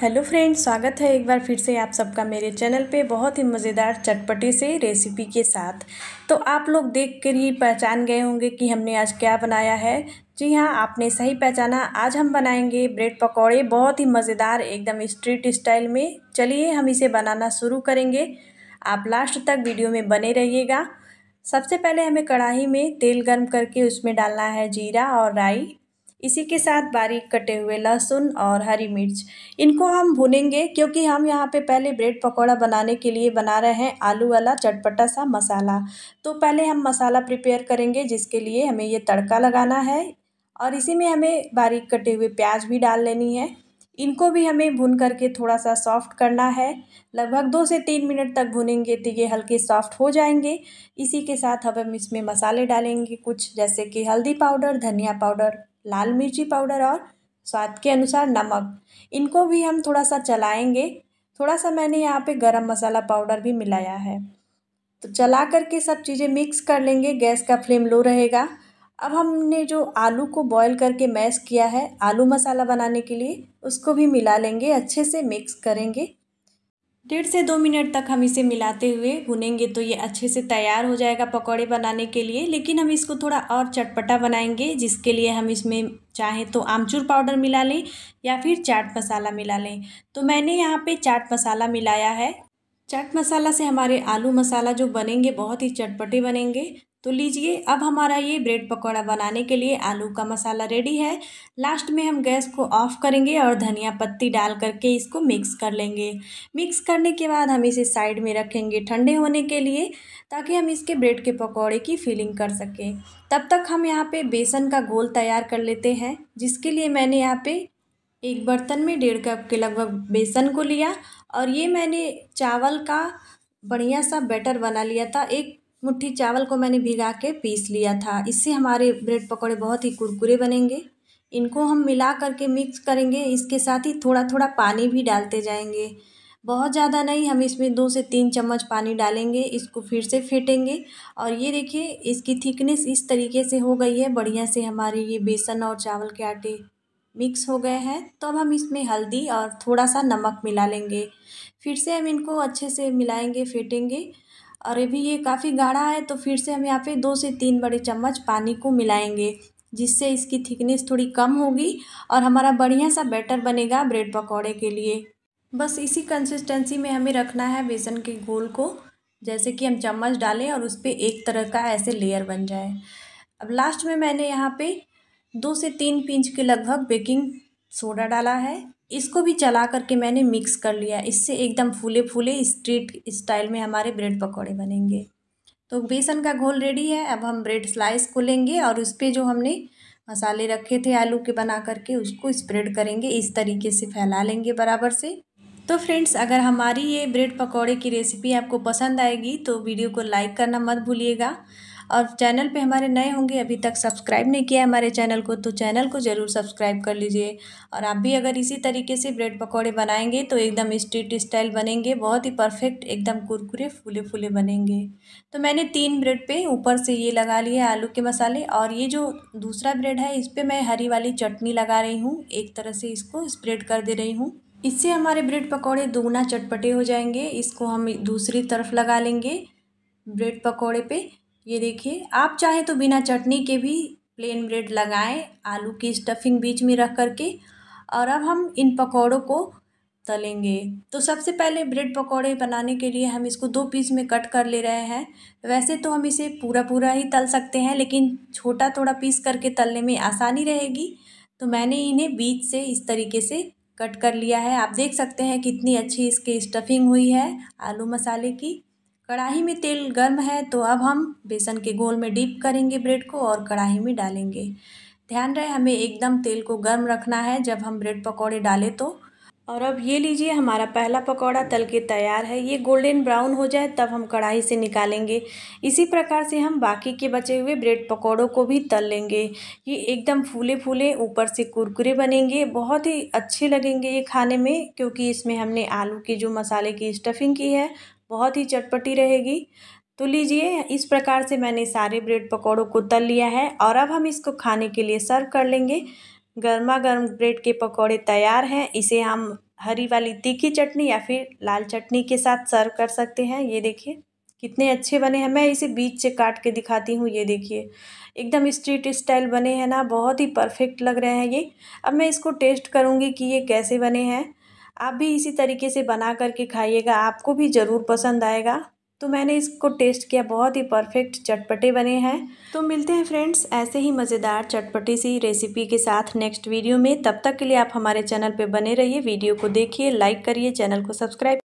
hello friends स्वागत है एक बार फिर से आप सबका मेरे चैनल पे बहुत ही मज़ेदार चटपटी से रेसिपी के साथ तो आप लोग देख कर ही पहचान गए होंगे कि हमने आज क्या बनाया है जी हाँ आपने सही पहचाना आज हम बनाएंगे ब्रेड पकौड़े बहुत ही मज़ेदार एकदम स्ट्रीट स्टाइल में चलिए हम इसे बनाना शुरू करेंगे आप लास्ट तक वीडियो में बने रहिएगा सबसे पहले हमें कढ़ाई में तेल गर्म करके उसमें डालना है जीरा और राई इसी के साथ बारीक कटे हुए लहसुन और हरी मिर्च इनको हम भुनेंगे क्योंकि हम यहाँ पे पहले ब्रेड पकौड़ा बनाने के लिए बना रहे हैं आलू वाला चटपटा सा मसाला तो पहले हम मसाला प्रिपेयर करेंगे जिसके लिए हमें ये तड़का लगाना है और इसी में हमें बारीक कटे हुए प्याज भी डाल लेनी है इनको भी हमें भून करके थोड़ा सा सॉफ्ट करना है लगभग दो से तीन मिनट तक भुनेंगे तो ये हल्के सॉफ्ट हो जाएंगे इसी के साथ अब हम इसमें मसाले डालेंगे कुछ जैसे कि हल्दी पाउडर धनिया पाउडर लाल मिर्ची पाउडर और स्वाद के अनुसार नमक इनको भी हम थोड़ा सा चलाएंगे थोड़ा सा मैंने यहाँ पे गरम मसाला पाउडर भी मिलाया है तो चला करके सब चीज़ें मिक्स कर लेंगे गैस का फ्लेम लो रहेगा अब हमने जो आलू को बॉईल करके मैश किया है आलू मसाला बनाने के लिए उसको भी मिला लेंगे अच्छे से मिक्स करेंगे डेढ़ से दो मिनट तक हम इसे मिलाते हुए भुनेंगे तो ये अच्छे से तैयार हो जाएगा पकौड़े बनाने के लिए लेकिन हम इसको थोड़ा और चटपटा बनाएंगे जिसके लिए हम इसमें चाहे तो आमचूर पाउडर मिला लें या फिर चाट मसाला मिला लें तो मैंने यहाँ पे चाट मसाला मिलाया है चाट मसाला से हमारे आलू मसाला जो बनेंगे बहुत ही चटपटे बनेंगे तो लीजिए अब हमारा ये ब्रेड पकौड़ा बनाने के लिए आलू का मसाला रेडी है लास्ट में हम गैस को ऑफ़ करेंगे और धनिया पत्ती डाल करके इसको मिक्स कर लेंगे मिक्स करने के बाद हम इसे साइड में रखेंगे ठंडे होने के लिए ताकि हम इसके ब्रेड के पकौड़े की फीलिंग कर सकें तब तक हम यहाँ पे बेसन का गोल तैयार कर लेते हैं जिसके लिए मैंने यहाँ पर एक बर्तन में डेढ़ कप के लगभग बेसन को लिया और ये मैंने चावल का बढ़िया सा बैटर बना लिया था एक मुट्ठी चावल को मैंने भिगा के पीस लिया था इससे हमारे ब्रेड पकौड़े बहुत ही कुरकुरे बनेंगे इनको हम मिला करके मिक्स करेंगे इसके साथ ही थोड़ा थोड़ा पानी भी डालते जाएंगे बहुत ज़्यादा नहीं हम इसमें दो से तीन चम्मच पानी डालेंगे इसको फिर से फेंटेंगे और ये देखिए इसकी थिकनेस इस तरीके से हो गई है बढ़िया से हमारे ये बेसन और चावल के आटे मिक्स हो गए हैं तो अब हम इसमें हल्दी और थोड़ा सा नमक मिला लेंगे फिर से हम इनको अच्छे से मिलाएंगे फेंटेंगे और अभी ये काफ़ी गाढ़ा है तो फिर से हम यहाँ पे दो से तीन बड़े चम्मच पानी को मिलाएंगे जिससे इसकी थिकनेस थोड़ी कम होगी और हमारा बढ़िया सा बैटर बनेगा ब्रेड पकौड़े के लिए बस इसी कंसिस्टेंसी में हमें रखना है बेसन के घोल को जैसे कि हम चम्मच डालें और उस पर एक तरह का ऐसे लेयर बन जाए अब लास्ट में मैंने यहाँ पे दो से तीन पिंच के लगभग बेकिंग सोडा डाला है इसको भी चला करके मैंने मिक्स कर लिया इससे एकदम फूले फूले स्ट्रीट स्टाइल में हमारे ब्रेड पकौड़े बनेंगे तो बेसन का घोल रेडी है अब हम ब्रेड स्लाइस को लेंगे और उस पर जो हमने मसाले रखे थे आलू के बना करके उसको स्प्रेड करेंगे इस तरीके से फैला लेंगे बराबर से तो फ्रेंड्स अगर हमारी ये ब्रेड पकौड़े की रेसिपी आपको पसंद आएगी तो वीडियो को लाइक करना मत भूलिएगा और चैनल पे हमारे नए होंगे अभी तक सब्सक्राइब नहीं किया है हमारे चैनल को तो चैनल को ज़रूर सब्सक्राइब कर लीजिए और आप भी अगर इसी तरीके से ब्रेड पकौड़े बनाएंगे तो एकदम स्ट्रीट स्टाइल बनेंगे बहुत ही परफेक्ट एकदम कुरकुरे फूले फूले बनेंगे तो मैंने तीन ब्रेड पर ऊपर से ये लगा लिए आलू के मसाले और ये जो दूसरा ब्रेड है इस पर मैं हरी वाली चटनी लगा रही हूँ एक तरह से इसको स्प्रेड कर दे रही हूँ इससे हमारे ब्रेड पकौड़े दोगुना चटपटे हो जाएंगे इसको हम दूसरी तरफ लगा लेंगे ब्रेड पकौड़े पे ये देखिए आप चाहें तो बिना चटनी के भी प्लेन ब्रेड लगाएं आलू की स्टफिंग बीच में रख करके और अब हम इन पकौड़ों को तलेंगे तो सबसे पहले ब्रेड पकौड़े बनाने के लिए हम इसको दो पीस में कट कर ले रहे हैं वैसे तो हम इसे पूरा पूरा ही तल सकते हैं लेकिन छोटा थोड़ा पीस करके तलने में आसानी रहेगी तो मैंने इन्हें बीच से इस तरीके से कट कर लिया है आप देख सकते हैं कितनी अच्छी इसकी स्टफिंग हुई है आलू मसाले की कढ़ाई में तेल गर्म है तो अब हम बेसन के गोल में डीप करेंगे ब्रेड को और कढ़ाई में डालेंगे ध्यान रहे हमें एकदम तेल को गर्म रखना है जब हम ब्रेड पकौड़े डालें तो और अब ये लीजिए हमारा पहला पकौड़ा तल के तैयार है ये गोल्डन ब्राउन हो जाए तब हम कढ़ाई से निकालेंगे इसी प्रकार से हम बाकी के बचे हुए ब्रेड पकौड़ों को भी तल लेंगे ये एकदम फूले फूले ऊपर से कुरकुरे बनेंगे बहुत ही अच्छे लगेंगे ये खाने में क्योंकि इसमें हमने आलू की जो मसाले की स्टफिंग की है बहुत ही चटपटी रहेगी तो लीजिए इस प्रकार से मैंने सारे ब्रेड पकौड़ों को तल लिया है और अब हम इसको खाने के लिए सर्व कर लेंगे गर्मा गर्म ब्रेड के पकौड़े तैयार हैं इसे हम हरी वाली तीखी चटनी या फिर लाल चटनी के साथ सर्व कर सकते हैं ये देखिए कितने अच्छे बने हैं मैं इसे बीच से काट के दिखाती हूँ ये देखिए एकदम स्ट्रीट स्टाइल बने हैं ना बहुत ही परफेक्ट लग रहे हैं ये अब मैं इसको टेस्ट करूँगी कि ये कैसे बने हैं आप भी इसी तरीके से बना करके खाइएगा आपको भी ज़रूर पसंद आएगा तो मैंने इसको टेस्ट किया बहुत ही परफेक्ट चटपटे बने हैं तो मिलते हैं फ्रेंड्स ऐसे ही मज़ेदार चटपटी सी रेसिपी के साथ नेक्स्ट वीडियो में तब तक के लिए आप हमारे चैनल पर बने रहिए वीडियो को देखिए लाइक करिए चैनल को सब्सक्राइब